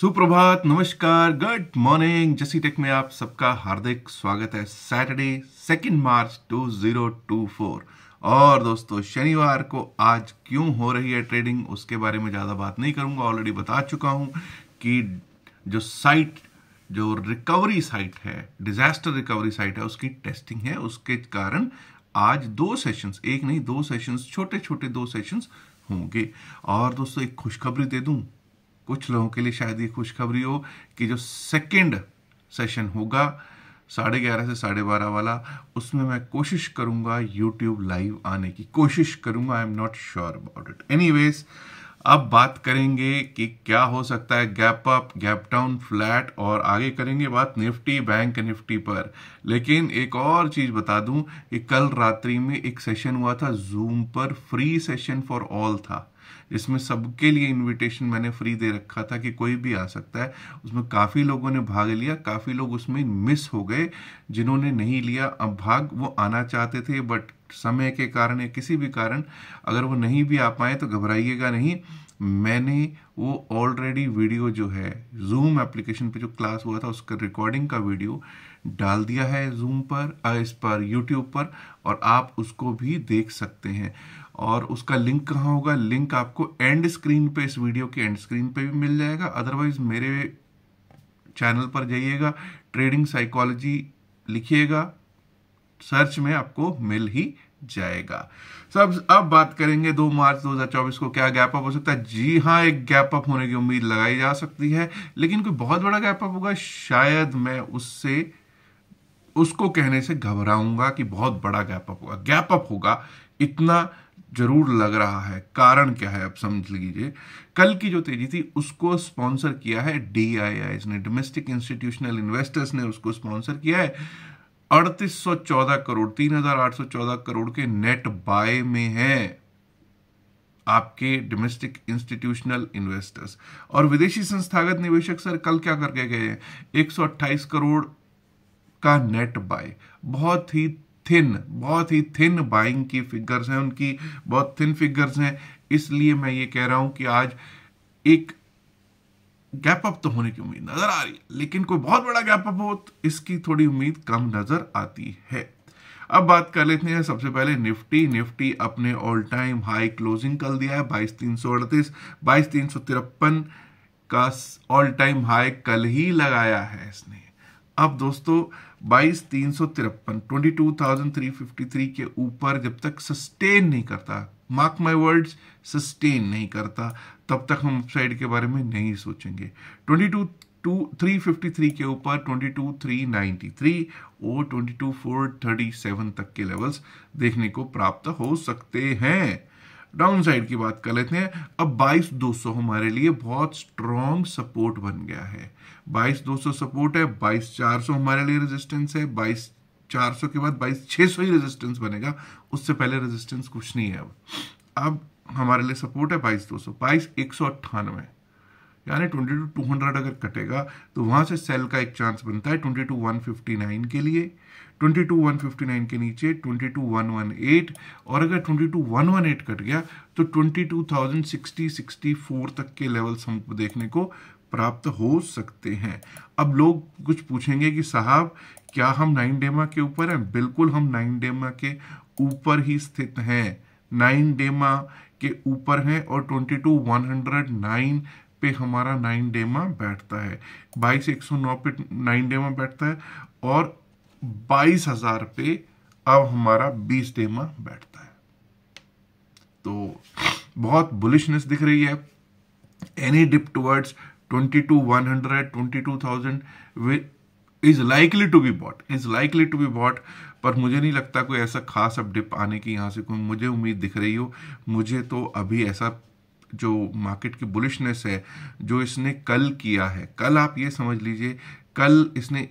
सुप्रभात नमस्कार good morning जसी टेक में आप सबका हार्दिक स्वागत है सैटरडे सेकेंड मार्च 2024 और दोस्तों शनिवार को आज क्यों हो रही है ट्रेडिंग उसके बारे में ज़्यादा बात नहीं करूंगा ऑलरेडी बता चुका हूं कि जो साइट जो रिकवरी साइट है डिजास्टर रिकवरी साइट है उसकी टेस्टिंग है उसके कारण आज दो सेशंस एक नहीं दो सेशंस छोटे छोटे दो सेशंस होंगे और दोस्तों एक खुशखबरी दे दूं कुछ लोगों के लिए शायद ये खुशखबरी हो कि जो सेकंड सेशन होगा साढ़े ग्यारह से साढ़े बारह वाला उसमें मैं कोशिश करूंगा यूट्यूब लाइव आने की कोशिश करूंगा I am not sure about it any अब बात करेंगे कि क्या हो सकता है gap up gap down flat और आगे करेंगे बात निफ्टी बैंक निफ्टी पर लेकिन एक और चीज़ बता दूं कि कल रात्रि में एक सेशन हुआ था जूम पर फ्री सेशन फॉर ऑल था इसमें सबके लिए इनविटेशन मैंने फ्री दे रखा था कि कोई भी आ सकता है उसमें काफ़ी लोगों ने भाग लिया काफ़ी लोग उसमें मिस हो गए जिन्होंने नहीं लिया अब भाग वो आना चाहते थे बट समय के कारण या किसी भी कारण अगर वो नहीं भी आ पाए तो घबराइएगा नहीं मैंने वो ऑलरेडी वीडियो जो है जूम एप्लीकेशन पे जो क्लास हुआ था उसका रिकॉर्डिंग का वीडियो डाल दिया है जूम पर इस पर यूट्यूब पर और आप उसको भी देख सकते हैं और उसका लिंक कहाँ होगा लिंक आपको एंड स्क्रीन पे इस वीडियो के एंड स्क्रीन पे भी मिल जाएगा अदरवाइज मेरे चैनल पर जाइएगा ट्रेडिंग साइकोलॉजी लिखिएगा सर्च में आपको मिल ही जाएगा सब अब बात करेंगे 2 मार्च 2024 को क्या गैप अप हो सकता है जी हाँ एक गैप अप होने की उम्मीद लगाई जा सकती है लेकिन कोई बहुत बड़ा गैप अप होगा शायद मैं उससे उसको कहने से घबराऊंगा कि बहुत बड़ा गैप अप होगा गैप अप होगा इतना जरूर लग रहा है कारण क्या है अब समझ लीजिए कल की जो तेजी थी उसको स्पॉन्सर किया है डी ने डोमेस्टिक इंस्टीट्यूशनल इन्वेस्टर्स ने उसको स्पॉन्सर किया है 3814 करोड़ 3814 करोड़ के नेट बाय में है आपके डोमेस्टिक इंस्टीट्यूशनल इन्वेस्टर्स और विदेशी संस्थागत निवेशक सर कल क्या करके गए हैं एक करोड़ का नेट बाय बहुत ही थिन बहुत ही थिन बाइंग की फिगर्स हैं उनकी बहुत थिन फिगर्स हैं इसलिए मैं ये कह रहा हूं कि आज एक गैप अप तो होने की उम्मीद नजर आ रही है लेकिन कोई बहुत बड़ा गैप अप हो तो इसकी थोड़ी उम्मीद कम नजर आती है अब बात कर लेते हैं सबसे पहले निफ्टी निफ्टी अपने ऑल टाइम हाई क्लोजिंग कर दिया है बाईस तीन सौ अड़तीस बाईस तीन सौ तिरपन का ऑल टाइम हाई कल ही लगाया है इसने अब दोस्तों बाईस तीन सौ तिरपन twenty two thousand three fifty three के ऊपर जब तक सस्टेन नहीं करता मार्क माय वर्ड्स सस्टेन नहीं करता तब तक हम अपसाइड के बारे में नहीं सोचेंगे twenty two two three fifty three के ऊपर twenty two three ninety three और twenty two four thirty seven तक के लेवल्स देखने को प्राप्त हो सकते हैं डाउन साइड की बात कर लेते हैं अब बाईस दो सौ हमारे लिए बहुत स्ट्रॉन्ग सपोर्ट बन गया है बाईस दो सौ सपोर्ट है बाईस चार सौ हमारे लिए रेजिस्टेंस है बाईस चार सौ के बाद बाईस छः सौ ही रेजिस्टेंस बनेगा उससे पहले रेजिस्टेंस कुछ नहीं है अब अब हमारे लिए सपोर्ट है बाईस दो सौ बाईस एक सौ अट्ठानवे यानी ट्वेंटी टू टू हंड्रेड अगर कटेगा तो वहाँ से सेल का एक चांस बनता है twenty two one fifty nine के लिए twenty two one fifty nine के नीचे twenty two one one eight और अगर twenty two one one eight cut गया तो twenty two thousand sixty sixty four तक के लेवल्स हमको देखने को प्राप्त हो सकते हैं अब लोग कुछ पूछेंगे कि साहब क्या हम नाइन डेमा के ऊपर हैं बिल्कुल हम नाइन डेमा के ऊपर ही स्थित हैं नाइन डेमा के ऊपर हैं और twenty two one hundred nine पे हमारा नाइन डेमा बैठता है बाईस एक सौ नौ पे नाइन डेमा बैठता है और बाईस हजार पे अब हमारा बीस टेमा बैठता है तो बहुत बुलिशनेस दिख रही है any dip towards twenty two one hundred twenty two thousand is likely to be bought is likely to be bought पर मुझे नहीं लगता कोई ऐसा खास अब डिप आने की यहाँ से कोई मुझे उम्मीद दिख रही हो मुझे तो अभी ऐसा जो मार्केट की बुलिशनेस है जो इसने कल किया है कल आप ये समझ लीजिए कल इसने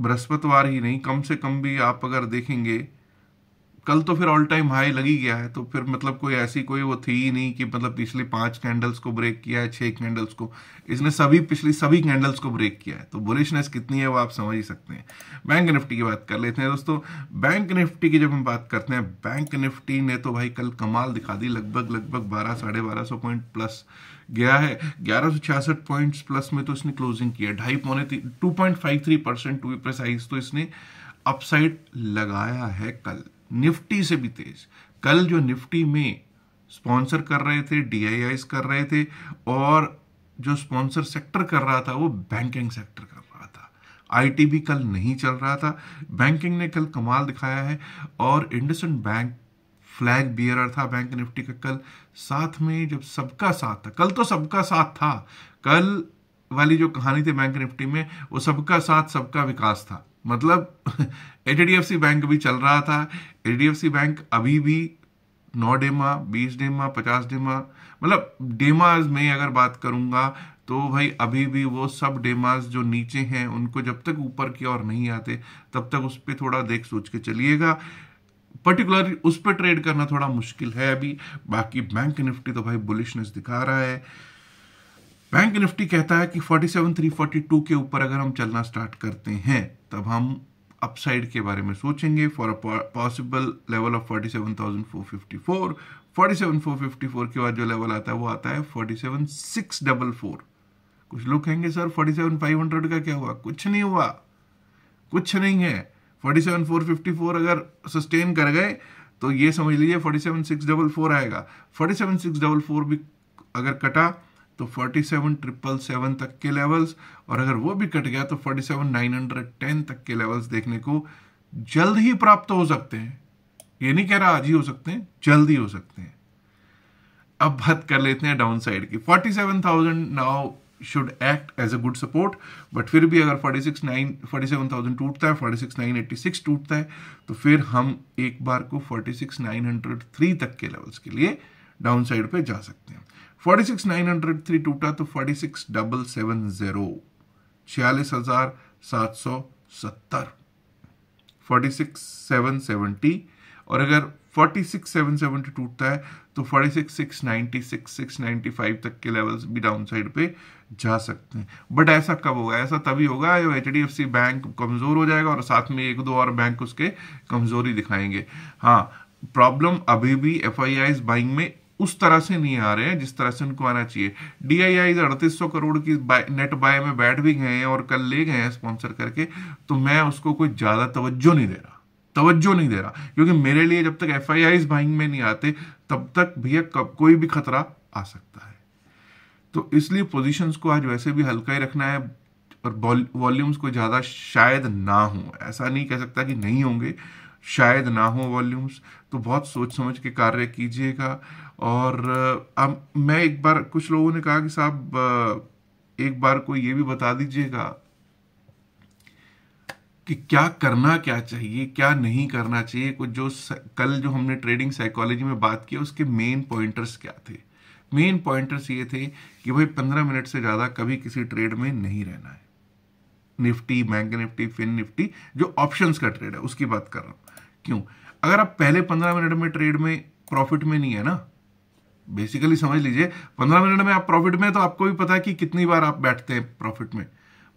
बृहस्पतिवार ही नहीं कम से कम भी आप अगर देखेंगे कल तो फिर ऑल टाइम हाई लग ही गया है तो फिर मतलब कोई ऐसी कोई वो थी ही नहीं कि मतलब पिछले पांच कैंडल्स को ब्रेक किया है छह कैंडल्स को इसने सभी पिछली सभी कैंडल्स को ब्रेक किया है तो बुलिशनेस कितनी है वो आप समझ ही सकते हैं बैंक निफ्टी की बात कर लेते हैं दोस्तों बैंक निफ्टी की जब हम बात करते हैं बैंक निफ्टी ने तो भाई कल कमाल दिखा दी लगभग लगभग बारह साढ़े बारह सौ पॉइंट प्लस गया है ग्यारह सौ छियासठ पॉइंट्स प्लस में तो इसने क्लोजिंग किया ढाई पौने two point five three percent to precise तो इसने अपसाइड लगाया है कल निफ्टी से भी तेज कल जो निफ्टी में स्पॉन्सर कर रहे थे डी कर रहे थे और जो स्पॉन्सर सेक्टर कर रहा था वो बैंकिंग सेक्टर कर रहा था आईटी भी कल नहीं चल रहा था बैंकिंग ने कल कमाल दिखाया है और इंडसन बैंक फ्लैग बियर था बैंक निफ्टी का कल साथ में जब सबका साथ था कल तो सबका साथ था कल वाली जो कहानी थी बैंक निफ्टी में वो सबका साथ सबका विकास था मतलब एच बैंक भी चल रहा था एच बैंक अभी भी नौ डेमा बीस डेमा पचास डेमा मतलब डेमाज में अगर बात करूँगा तो भाई अभी भी वो सब डेमाज जो नीचे हैं उनको जब तक ऊपर की ओर नहीं आते तब तक उस पर थोड़ा देख सोच के चलिएगा पर्टिकुलरली उस पर ट्रेड करना थोड़ा मुश्किल है अभी बाकी बैंक निफ्टी तो भाई बुलिशनेस दिखा रहा है बैंक निफ्टी कहता है कि 47342 के ऊपर अगर हम चलना स्टार्ट करते हैं तब हम अपसाइड के बारे में सोचेंगे for a possible level of 47454 47454 के बाद जो लेवल आता है वो आता है 47644 कुछ लोग कहेंगे सर 47500 का क्या हुआ कुछ नहीं हुआ कुछ नहीं है 47454 अगर सस्टेन कर गए तो ये समझ लीजिए 47644 आएगा 47644 भी अगर कटा तो फोर्टी सेवन ट्रिपल सेवन तक के लेवल्स और अगर वो भी कट गया तो forty seven nine hundred ten तक के लेवल्स देखने को जल्द ही प्राप्त हो सकते हैं ये नहीं कह रहा आज ही हो सकते हैं जल्द ही हो सकते हैं अब बात कर लेते हैं डाउन साइड की forty seven thousand now should act as a good support but फिर भी अगर forty six nine forty seven thousand टूटता है forty six nine eighty six टूटता है तो फिर हम एक बार को forty six nine hundred three तक के लेवल्स के लिए डाउन साइड पर जा सकते हैं फोर्टी थ्री टूटा तो forty six double seven zero छियालीस हज़ार सात सौ सत्तर फोर्टी सिक्स सेवन और अगर फोर्टी सिक्स सेवन टूटता है तो forty six six six six five तक के लेवल्स भी डाउन साइड पे जा सकते हैं बट ऐसा कब होगा ऐसा तभी होगा जब H D F C bank कमज़ोर हो जाएगा और साथ में एक दो और बैंक उसके कमज़ोरी दिखाएंगे हाँ प्रॉब्लम अभी भी एफ आई आई बाइंग में उस तरह से नहीं आ रहे हैं जिस तरह से उनको आना चाहिए डी आई आई अड़तीस सौ करोड़ की बाए, नेट बाय में बैठ भी गए हैं और कल ले गए हैं स्पॉन्सर करके तो मैं उसको कोई ज़्यादा तवज्जो नहीं दे रहा तवज्जो नहीं दे रहा क्योंकि मेरे लिए जब तक एफ आई आईज बाइंग में नहीं आते तब तक भैया कब कोई भी खतरा आ सकता है तो इसलिए पोजिशन को आज वैसे भी हल्का ही रखना है और वॉल्यूम्स को ज़्यादा शायद ना हो ऐसा नहीं कह सकता कि नहीं होंगे शायद ना हो वॉल्यूम्स तो बहुत सोच समझ के कार्य कीजिएगा का। और अब मैं एक बार कुछ लोगों ने कहा कि साहब एक बार को ये भी बता दीजिएगा कि क्या करना क्या चाहिए क्या नहीं करना चाहिए कुछ जो कल जो हमने ट्रेडिंग साइकोलॉजी में बात किया उसके मेन पॉइंटर्स क्या थे मेन पॉइंटर्स ये थे कि भाई पंद्रह मिनट से ज़्यादा कभी किसी ट्रेड में नहीं रहना है निफ्टी बैंक निफ्टी फिन निफ्टी जो ऑप्शंस का ट्रेड है उसकी बात कर रहा हूं क्यों अगर आप पहले पंद्रह मिनट में ट्रेड में प्रॉफिट में नहीं है ना बेसिकली समझ लीजिए पंद्रह मिनट में आप प्रॉफिट में तो आपको भी पता है कि कितनी बार आप बैठते हैं प्रॉफिट में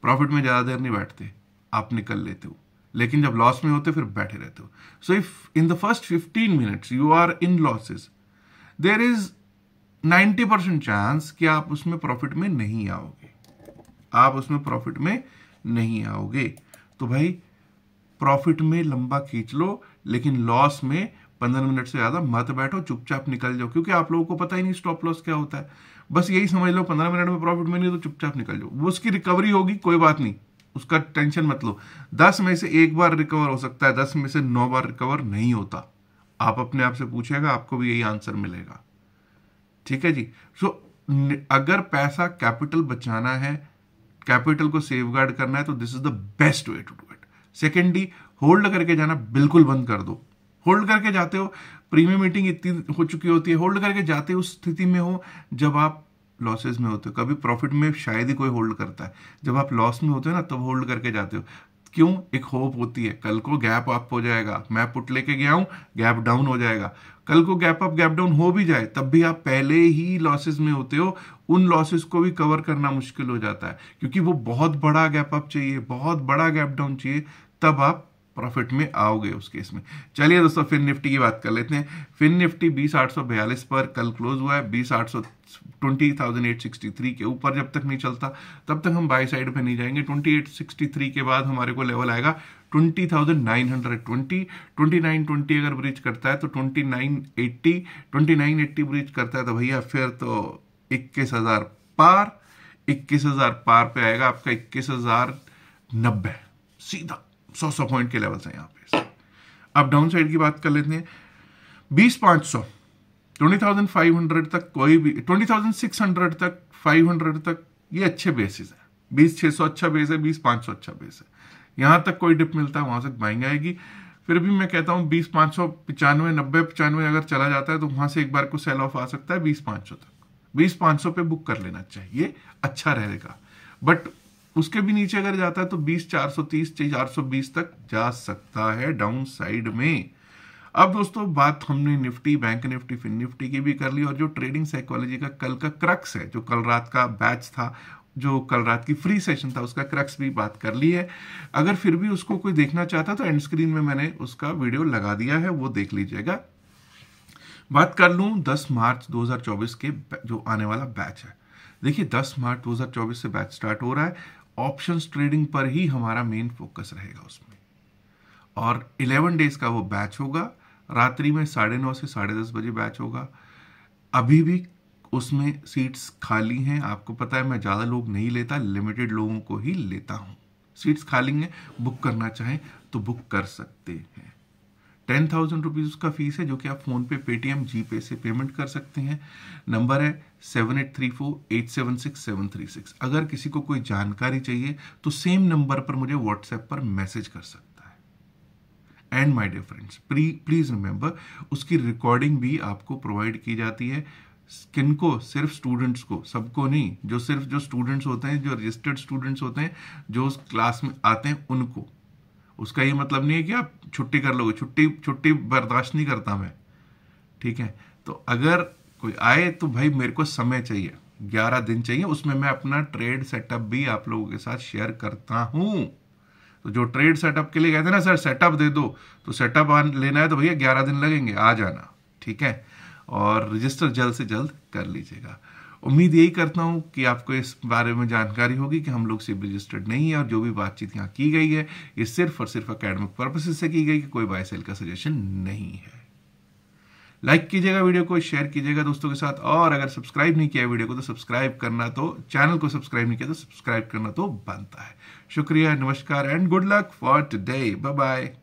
प्रॉफिट में ज़्यादा देर नहीं बैठते आप निकल लेते हो लेकिन जब लॉस में होते फिर बैठे रहते हो so if in the first fifteen minutes you are in losses there is ninety percent chance कि आप उसमें प्रॉफिट में नहीं आओगे आप उसमें प्रॉफिट में नहीं आओगे तो भाई प्रॉफिट में लंबा खींच लो लेकिन लॉस में पंद्रह मिनट से ज़्यादा मत बैठो चुपचाप निकल जाओ क्योंकि आप लोगों को पता ही नहीं स्टॉप लॉस क्या होता है बस यही समझ लो पंद्रह मिनट में प्रॉफिट मिली तो चुपचाप निकल जाओ वो उसकी रिकवरी होगी कोई बात नहीं उसका टेंशन मत लो दस में से एक बार रिकवर हो सकता है दस में से नौ बार रिकवर नहीं होता आप अपने आप से पूछेगा आपको भी यही आंसर मिलेगा ठीक है जी सो so, अगर पैसा कैपिटल बचाना है कैपिटल को सेव करना है तो this is the best way to do it secondly hold करके जाना बिल्कुल बंद कर दो होल्ड करके जाते हो प्रीमियम मीटिंग इतनी हो चुकी होती है होल्ड करके जाते उस स्थिति में हो जब आप लॉसेज में होते हो कभी प्रॉफिट में शायद ही कोई होल्ड करता है जब आप लॉस में होते हो ना तब होल्ड करके जाते हो क्यों एक होप होती है कल को गैप अप हो जाएगा मैं पुट लेके गया हूँ गैप डाउन हो जाएगा कल को गैप अप गैप डाउन हो भी जाए तब भी आप पहले ही लॉसेस में होते हो उन लॉसेस को भी कवर करना मुश्किल हो जाता है क्योंकि वो बहुत बड़ा गैप अप चाहिए बहुत बड़ा गैप डाउन चाहिए तब आप प्रॉफिट में आओगे उस केस में चलिए दोस्तों फिन निफ्टी की बात कर लेते हैं फिन निफ्टी बीस आठ सौ बयालीस पर कल क्लोज हुआ है बीस आठ सौ twenty thousand eight sixty three के ऊपर जब तक नहीं चलता तब तक हम बाई साइड पे नहीं जाएंगे ट्वेंटी एट सिक्सटी थ्री के बाद हमारे को लेवल आएगा twenty thousand nine hundred twenty twenty nine twenty अगर ब्रिज करता है तो twenty nine eighty twenty nine eighty breach करता है तो भैया फिर तो इक्कीस हज़ार पार इक्कीस हज़ार पार पे आएगा आपका इक्कीस हज़ार नब्बे सीधा सौ सौ पॉइंट के लेवल्स हैं यहाँ पे अब डाउन साइड की बात कर लेते हैं बीस पाँच सौ ट्वेंटी थाउजेंड फाइव हंड्रेड तक कोई भी ट्वेंटी थाउजेंड सिक्स हंड्रेड तक फाइव हंड्रेड तक ये अच्छे बेसिस हैं बीस छः सौ अच्छा बेस है बीस पाँच सौ अच्छा बेस है यहाँ तक कोई डिप मिलता है वहाँ तक बाइंग आएगी फिर भी मैं कहता हूँ बीस पाँच सौ पचानवे नब्बे पचानवे अगर चला जाता है तो वहाँ से एक बार को सेल ऑफ आ सकता है बीस पाँच सौ तक बीस पाँच सौ पे बुक कर लेना चाहिए अच्छा रहेगा बट उसके भी नीचे अगर जाता है तो 20 430 420 तक जा सकता है डाउन साइड में अब दोस्तों बात हमने निफ्टी बैंक निफ्टी फिन निफ्टी की भी कर ली और जो ट्रेडिंग साइकोलॉजी का कल का क्रक्स है जो कल रात का बैच था जो कल रात की फ्री सेशन था उसका क्रक्स भी बात कर ली है अगर फिर भी उसको कोई देखना चाहता तो एंड स्क्रीन में मैंने उसका वीडियो लगा दिया है वो देख लीजिएगा बात कर लू 10 मार्च 2024 के जो आने वाला बैच है देखिए 10 मार्च 2024 से बैच स्टार्ट हो रहा है ऑप्शन ट्रेडिंग पर ही हमारा मेन फोकस रहेगा उसमें और 11 डेज का वो बैच होगा रात्रि में साढ़े नौ से साढ़े दस बजे बैच होगा अभी भी उसमें सीट्स खाली हैं आपको पता है मैं ज़्यादा लोग नहीं लेता लिमिटेड लोगों को ही लेता हूँ सीट्स खाली हैं बुक करना चाहें तो बुक कर सकते हैं टेन थाउजेंड रुपीज़ उसका फीस है जो कि आप फ़ोन पे पेटीएम जी पे से पेमेंट कर सकते हैं नंबर है seven eight three four eight seven six seven three six अगर किसी को कोई जानकारी चाहिए तो सेम नंबर पर मुझे व्हाट्सएप पर मैसेज कर सकता है and my dear friends please remember उसकी रिकॉर्डिंग भी आपको प्रोवाइड की जाती है किन को सिर्फ स्टूडेंट्स को सबको नहीं जो सिर्फ जो स्टूडेंट्स होते हैं जो रजिस्टर्ड स्टूडेंट्स होते हैं जो उस क्लास में आते हैं उनको उसका ये मतलब नहीं है कि आप छुट्टी कर लोगे छुट्टी छुट्टी बर्दाश्त नहीं करता मैं ठीक है तो अगर कोई आए तो भाई मेरे को समय चाहिए ग्यारह दिन चाहिए उसमें मैं अपना ट्रेड सेटअप भी आप लोगों के साथ शेयर करता हूँ तो जो ट्रेड सेटअप के लिए कहते हैं ना सर सेटअप दे दो तो सेटअप लेना है तो भैया ग्यारह दिन लगेंगे आ जाना ठीक है और रजिस्टर जल्द से जल्द कर लीजिएगा उम्मीद यही करता हूँ कि आपको इस बारे में जानकारी होगी कि हम लोग सिर्फ रजिस्टर्ड नहीं है और जो भी बातचीत यहाँ की गई है ये सिर्फ और सिर्फ अकेडमिक पर्पसेस से की गई कि कोई बाय सेल का सजेशन नहीं है लाइक कीजिएगा वीडियो को शेयर कीजिएगा दोस्तों के साथ और अगर सब्सक्राइब नहीं किया वीडियो को तो सब्सक्राइब करना तो चैनल को सब्सक्राइब नहीं किया तो सब्सक्राइब करना तो बनता है शुक्रिया नमस्कार and good luck for today bye bye